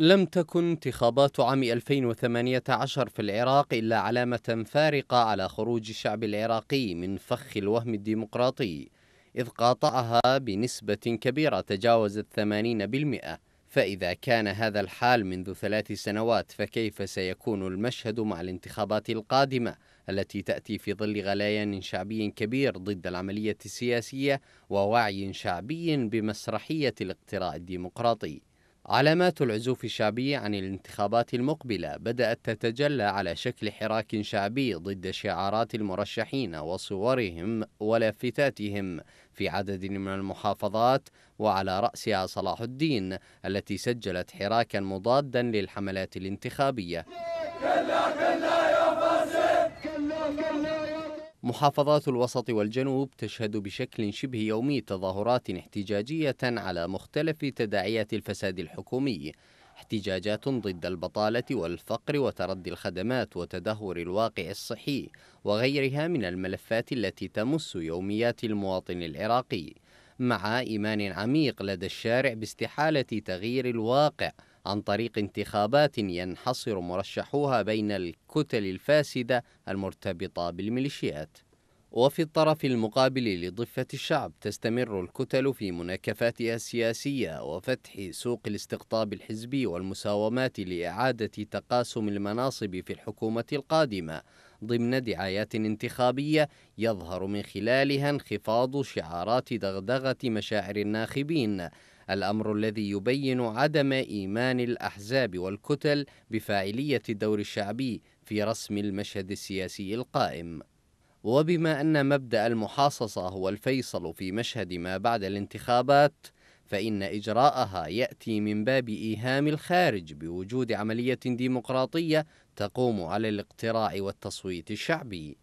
لم تكن انتخابات عام 2018 في العراق إلا علامة فارقة على خروج الشعب العراقي من فخ الوهم الديمقراطي إذ قاطعها بنسبة كبيرة تجاوزت 80% فإذا كان هذا الحال منذ ثلاث سنوات فكيف سيكون المشهد مع الانتخابات القادمة التي تأتي في ظل غليان شعبي كبير ضد العملية السياسية ووعي شعبي بمسرحية الاقتراع الديمقراطي علامات العزوف الشعبي عن الانتخابات المقبلة بدأت تتجلى على شكل حراك شعبي ضد شعارات المرشحين وصورهم ولافتاتهم في عدد من المحافظات وعلى رأسها صلاح الدين التي سجلت حراكا مضادا للحملات الانتخابية كلا كلا يا كلا كلا محافظات الوسط والجنوب تشهد بشكل شبه يومي تظاهرات احتجاجية على مختلف تداعيات الفساد الحكومي احتجاجات ضد البطالة والفقر وتردي الخدمات وتدهور الواقع الصحي وغيرها من الملفات التي تمس يوميات المواطن العراقي مع إيمان عميق لدى الشارع باستحالة تغيير الواقع عن طريق انتخابات ينحصر مرشحوها بين الكتل الفاسدة المرتبطة بالميليشيات وفي الطرف المقابل لضفة الشعب تستمر الكتل في مناكفاتها السياسية وفتح سوق الاستقطاب الحزبي والمساومات لإعادة تقاسم المناصب في الحكومة القادمة ضمن دعايات انتخابية يظهر من خلالها انخفاض شعارات دغدغة مشاعر الناخبين الأمر الذي يبين عدم إيمان الأحزاب والكتل بفاعلية الدور الشعبي في رسم المشهد السياسي القائم وبما أن مبدأ المحاصصة هو الفيصل في مشهد ما بعد الانتخابات فإن إجراءها يأتي من باب إيهام الخارج بوجود عملية ديمقراطية تقوم على الاقتراع والتصويت الشعبي